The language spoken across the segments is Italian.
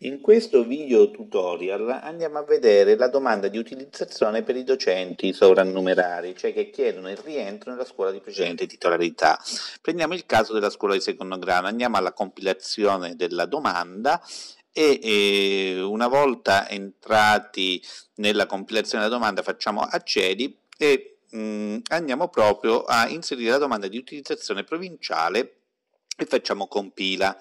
In questo video tutorial andiamo a vedere la domanda di utilizzazione per i docenti sovrannumerari, cioè che chiedono il rientro nella scuola di precedente titolarità. Prendiamo il caso della scuola di secondo grado, andiamo alla compilazione della domanda e, e una volta entrati nella compilazione della domanda facciamo accedi e mh, mm, andiamo proprio a inserire la domanda di utilizzazione provinciale e facciamo compila.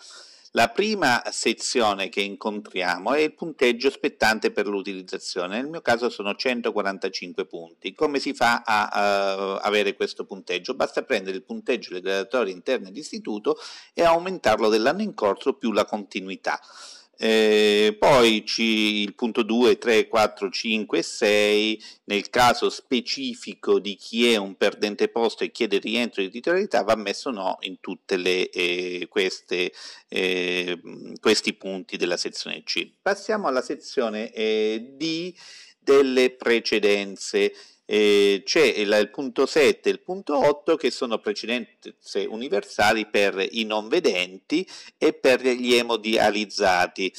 La prima sezione che incontriamo è il punteggio spettante per l'utilizzazione, nel mio caso sono 145 punti. Come si fa a uh, avere questo punteggio? Basta prendere il punteggio delle graduatorie interne d'istituto e aumentarlo dell'anno in corso più la continuità. Eh, poi il punto 2, 3, 4, 5 e 6, nel caso specifico di chi è un perdente posto e chiede rientro di titolarità, va messo no in tutti eh, eh, questi punti della sezione C. Passiamo alla sezione eh, D delle precedenze. Eh, c'è il, il, punto 7 e il punto 8 che sono precedenze universali per i non vedenti e per gli emodializzati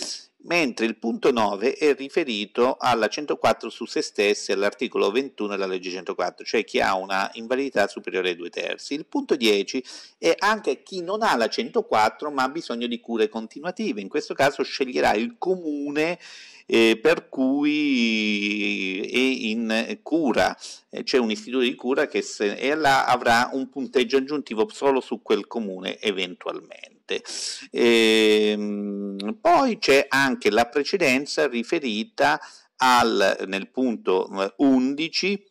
mentre il punto 9 è riferito alla 104 su se stessa all'articolo 21 della legge 104, cioè chi ha una invalidità superiore ai due terzi. Il punto 10 è anche chi non ha la 104 ma ha bisogno di cure continuative, in questo caso sceglierà il comune eh, per cui eh, è in cura, eh, c'è un istituto di cura che se è là avrà un punteggio aggiuntivo solo su quel comune eventualmente precedente. E, ehm, poi c'è anche la precedenza riferita al, nel punto 11 eh,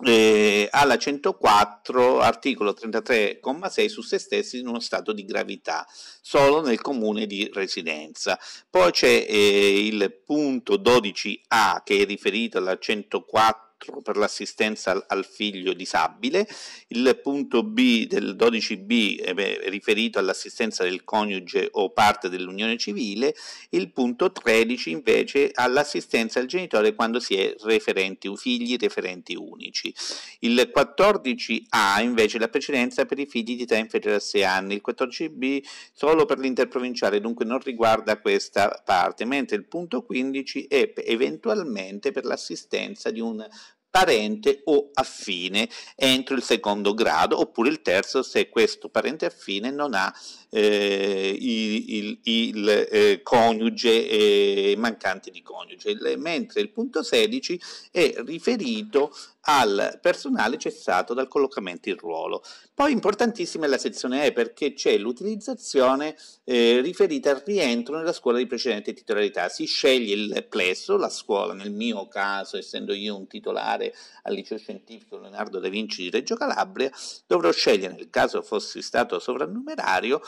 eh, alla 104 articolo 33,6 su se stessi in uno stato di gravità solo nel comune di residenza. Poi c'è eh, il punto 12a che è riferito alla 104 4 per l'assistenza al, figlio disabile, il punto B del 12B è riferito all'assistenza del coniuge o parte dell'unione civile, il punto 13 invece all'assistenza al genitore quando si è referenti figli referenti unici. Il 14A invece la precedenza per i figli di età inferiore a 6 anni, il 14B solo per l'interprovinciale, dunque non riguarda questa parte, mentre il punto 15 è eventualmente per l'assistenza di un parente o affine entro il secondo grado oppure il terzo se questo parente affine non ha eh, il, il, il eh, coniuge eh, mancante di coniuge, mentre il punto 16 è riferito al personale cessato dal collocamento in ruolo. Poi importantissima è la sezione E perché c'è l'utilizzazione eh, riferita al rientro nella scuola di precedente titolarità. Si sceglie il plesso, la scuola, nel mio caso, essendo io un titolare al liceo scientifico Leonardo da Vinci di Reggio Calabria, dovrò scegliere, nel caso fossi stato sovrannumerario,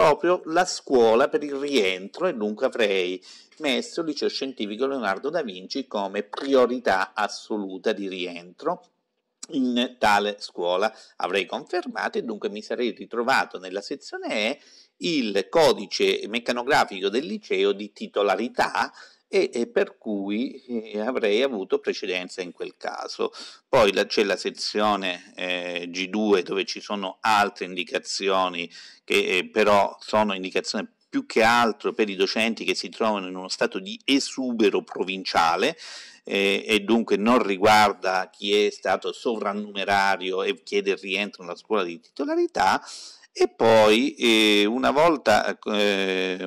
proprio la scuola per il rientro e dunque avrei messo il liceo scientifico Leonardo da Vinci come priorità assoluta di rientro in tale scuola avrei confermato e dunque mi sarei ritrovato nella sezione E il codice meccanografico del liceo di titolarità e, e per cui eh, avrei avuto precedenza in quel caso. Poi la, c'è la sezione eh, G2 dove ci sono altre indicazioni che eh, però sono indicazioni più che altro per i docenti che si trovano in uno stato di esubero provinciale eh, e dunque non riguarda chi è stato sovrannumerario e chiede il rientro nella scuola di titolarità e poi eh, una volta eh,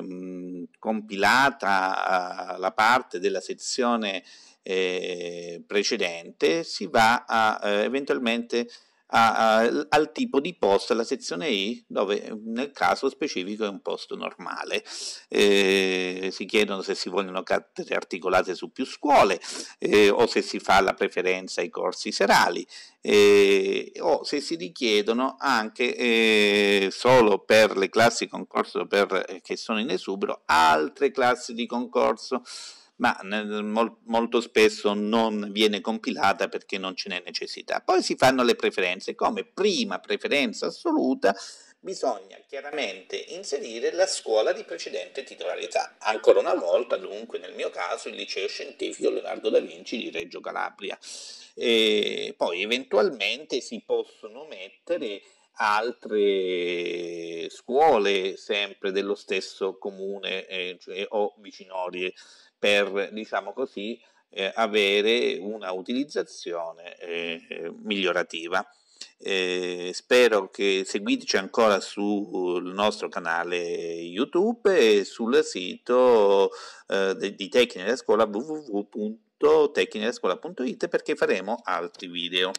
compilata eh, la parte della sezione eh, precedente si va a eh, eventualmente a, a, al tipo di post, alla sezione I, dove nel caso specifico è un post normale. Eh, si chiedono se si vogliono cattedre articolate su più scuole eh, o se si fa la preferenza ai corsi serali eh, o se si richiedono anche eh, solo per le classi concorso per, eh, che sono in esubero altre classi di concorso ma mol, molto spesso non viene compilata perché non ce n'è necessità. Poi si fanno le preferenze, come prima preferenza assoluta bisogna chiaramente inserire la scuola di precedente titolarità. Ancora una volta, dunque, nel mio caso, il liceo scientifico Leonardo da Vinci di Reggio Calabria. E poi eventualmente si possono mettere altre scuole sempre dello stesso comune eh, cioè, o vicinorie per, diciamo così, eh, avere una utilizzazione eh, eh, migliorativa. Eh, spero che seguiteci ancora sul nostro canale YouTube e sul sito eh, di Tecnica della Scuola wwwtecnica perché faremo altri video.